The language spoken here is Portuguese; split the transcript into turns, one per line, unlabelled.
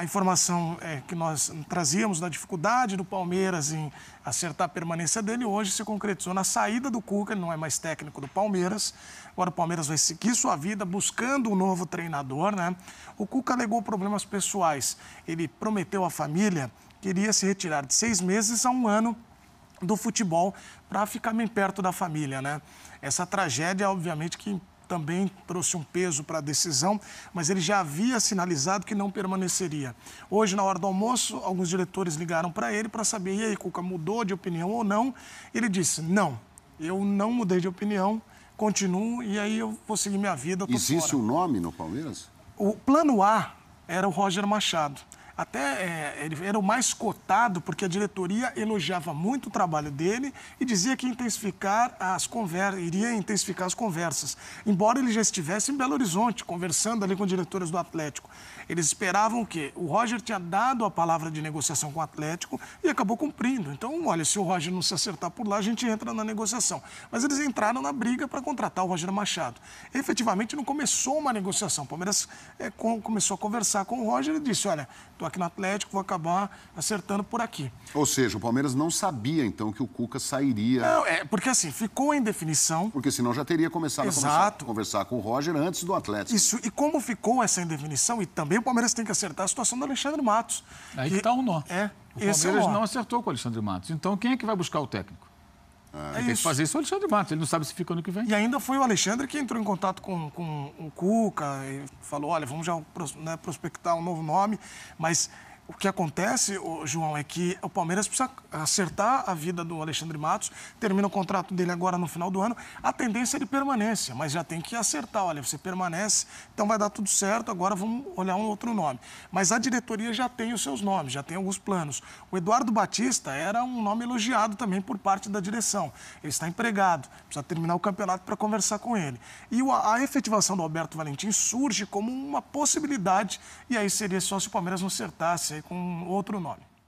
a informação é, que nós trazíamos da dificuldade do Palmeiras em acertar a permanência dele, hoje se concretizou na saída do Cuca, ele não é mais técnico do Palmeiras. Agora o Palmeiras vai seguir sua vida buscando um novo treinador, né? O Cuca alegou problemas pessoais. Ele prometeu à família que iria se retirar de seis meses a um ano do futebol para ficar bem perto da família, né? Essa tragédia, obviamente, que também trouxe um peso para a decisão, mas ele já havia sinalizado que não permaneceria. Hoje, na hora do almoço, alguns diretores ligaram para ele para saber, e aí, Cuca, mudou de opinião ou não? Ele disse, não, eu não mudei de opinião, continuo e aí eu vou seguir minha vida. Existe fora. um nome no Palmeiras? O plano A era o Roger Machado até é, ele era o mais cotado porque a diretoria elogiava muito o trabalho dele e dizia que intensificar as conversas, iria intensificar as conversas, embora ele já estivesse em Belo Horizonte conversando ali com diretores do Atlético. Eles esperavam que o Roger tinha dado a palavra de negociação com o Atlético e acabou cumprindo. Então, olha, se o Roger não se acertar por lá, a gente entra na negociação. Mas eles entraram na briga para contratar o Roger Machado. E, efetivamente, não começou uma negociação. O Palmeiras é, com, começou a conversar com o Roger e disse: olha, aqui no Atlético, vou acabar acertando por aqui.
Ou seja, o Palmeiras não sabia, então, que o Cuca sairia. Não, é, porque assim, ficou em definição. Porque senão já teria começado Exato. a conversar com o Roger antes do Atlético. Isso, e como ficou essa indefinição, e também o Palmeiras tem que acertar a
situação do Alexandre Matos. Aí que está o nó. É, o Palmeiras é o nó. não acertou com o Alexandre Matos. Então, quem é que vai buscar o técnico? Ah, é tem que fazer isso o Alexandre Matos, ele não sabe se fica ano que vem. E ainda foi o Alexandre que entrou em contato com, com o Cuca e falou, olha, vamos já né, prospectar um novo nome, mas o que acontece, João, é que o Palmeiras precisa acertar a vida do Alexandre Matos, termina o contrato dele agora no final do ano. A tendência é ele permanência, mas já tem que acertar. Olha, você permanece, então vai dar tudo certo, agora vamos olhar um outro nome. Mas a diretoria já tem os seus nomes, já tem alguns planos. O Eduardo Batista era um nome elogiado também por parte da direção. Ele está empregado, precisa terminar o campeonato para conversar com ele. E a efetivação do Alberto Valentim surge como uma possibilidade, e aí seria só se o Palmeiras não acertasse com outro nome.